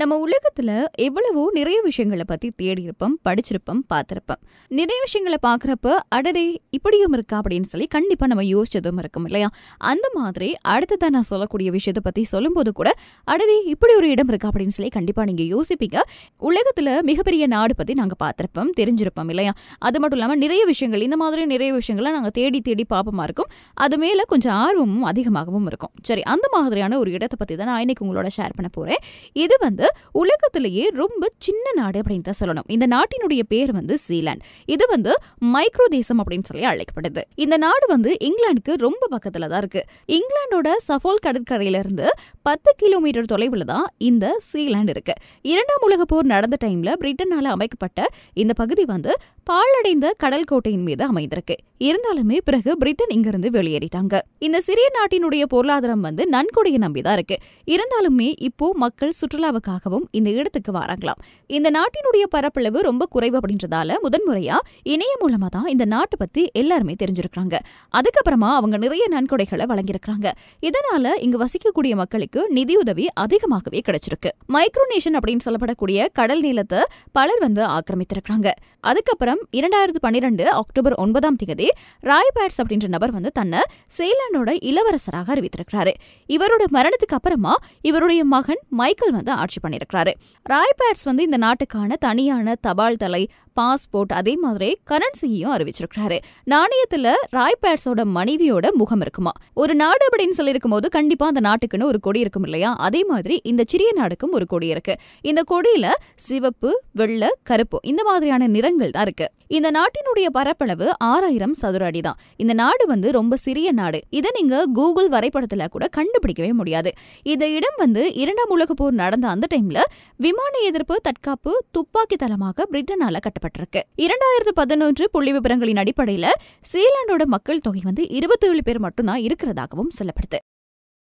நம்ம உலகத்துல எவ்வளவோ நிறைய விஷயங்களை பத்தி தேடி இருப்போம் படிச்சிருப்போம் பார்த்திருப்போம் நிறைய விஷயங்களை பாக்குறப்ப அடடே இப்படியும் இருக்கா அப்படின்னு சொல்லி கண்டிப்பா நம்ம யோசிச்சதும் இருக்கும் இல்லையா அந்த மாதிரி அடுத்ததான் நான் சொல்லக்கூடிய விஷயத்தை பத்தி சொல்லும்போது கூட அடடே இப்படி ஒரு இடம் இருக்கா அப்படின்னு சொல்லி கண்டிப்பா நீங்க யோசிப்பீங்க உலகத்துல மிகப்பெரிய நாடு பத்தி நாங்க பார்த்திருப்போம் தெரிஞ்சிருப்போம் இல்லையா அது மட்டும் இல்லாம நிறைய விஷயங்கள் இந்த மாதிரி நிறைய விஷயங்களை நாங்க தேடி தேடி பார்ப்போமா இருக்கும் அது மேல கொஞ்சம் ஆர்வமும் அதிகமாகவும் இருக்கும் சரி அந்த மாதிரியான ஒரு இடத்தை பத்தி தான் நான் இன்னைக்கு உங்களோட ஷேர் பண்ண போறேன் இது வந்து உலகத்திலேயே ரொம்ப சின்ன நாடு அப்படின்னு தான் சொல்லணும் இந்த நாட்டினுடைய பேர் வந்து சீலாண்ட் இது வந்து மைக்ரோ தேசம் அப்படின்னு சொல்லி அழைக்கப்படுது இந்த நாடு வந்து இங்கிலாந்துக்கு ரொம்ப பக்கத்துல தான் இருக்கு இங்கிலாந்தோட சஃபோல் கடற்கரையிலிருந்து பத்து கிலோமீட்டர் தொலைவில் தான் இந்த சீலாண்ட் இருக்கு இரண்டாம் உலக போர் நடந்த டைம்ல பிரிட்டனால அமைக்கப்பட்ட இந்த பகுதி வந்து பாழடைந்த கடல் கோட்டையின் மீது அமைந்திருக்கு இருந்தாலுமே பிறகு பிரிட்டன் இங்கிருந்து வெளியேறிட்டாங்க இந்த சிறிய நாட்டினுடைய பொருளாதாரம் வந்து நன்கொடையை நம்பிதான் இருக்கு இருந்தாலுமே இப்போ மக்கள் சுற்றுலாவுக்காகவும் இந்த இடத்துக்கு வராங்களாம் இந்த நாட்டினுடைய பரப்பளவு ரொம்ப குறைவு அப்படின்றதால முதன்முறையா இணையம் மூலமா தான் இந்த நாட்டை பத்தி எல்லாருமே தெரிஞ்சிருக்காங்க அதுக்கப்புறமா அவங்க நிறைய நன்கொடைகளை வழங்கியிருக்கிறாங்க இதனால இங்க வசிக்கக்கூடிய மக்களுக்கு நிதியுதவி அதிகமாகவே கிடைச்சிருக்கு மைக்ரோனேஷன் அப்படின்னு சொல்லப்படக்கூடிய கடல் நீளத்தை பலர் வந்து ஆக்கிரமித்திருக்கிறாங்க அதுக்கப்புறம் வருடம் இரண்டாயிரத்து பன்னிரெண்டு அக்டோபர் ஒன்பதாம் தேதி ராய்பேட்ஸ் அப்படின்ற நபர் வந்து தன்னை சேலனோட இளவரசராக அறிவித்திருக்கிறாரு இவரோட மரணத்துக்கு அப்புறமா இவருடைய மகன் மைக்கேல் வந்து ஆட்சி பண்ணியிருக்கிறாரு ராய்பேட்ஸ் வந்து இந்த நாட்டுக்கான தனியான தபால் தலை பாஸ்போர்ட் அதே மாதிரி கரன்சியையும் அறிவிச்சிருக்கிறாரு நாணயத்துல ராய்பேட்ஸோட மனைவியோட முகம் இருக்குமா ஒரு நாடு அப்படின்னு சொல்லியிருக்கும் போது கண்டிப்பா அந்த நாட்டுக்குன்னு ஒரு கொடி இருக்கும் இல்லையா அதே மாதிரி இந்த சிறிய நாடுக்கும் ஒரு கொடி இருக்கு இந்த கொடியில சிவப்பு வெள்ளை கருப்பு இந்த மாதிரியான நிறங்கள் தான் இருக்கு இந்த நாட்டினுடைய பரப்பளவு ஆறாயிரம் சதுர அடி தான் இந்த நாடு வந்து ரொம்ப சிறிய நாடு இதை நீங்க கூகுள் வரைபடத்துல கூட கண்டுபிடிக்கவே முடியாது இந்த இடம் வந்து இரண்டாம் உலக போர் நடந்த அந்த டைம்ல விமான எதிர்ப்பு தற்காப்பு துப்பாக்கி தளமாக பிரிட்டனால கட்டப்பட்டிருக்கு இரண்டாயிரத்து பதினொன்று புள்ளி விவரங்களின் அடிப்படையில சீலாண்டோட மக்கள் தொகை வந்து இருபத்தி ஏழு பேர் மட்டும்தான் இருக்கிறதாகவும் சொல்லப்படுது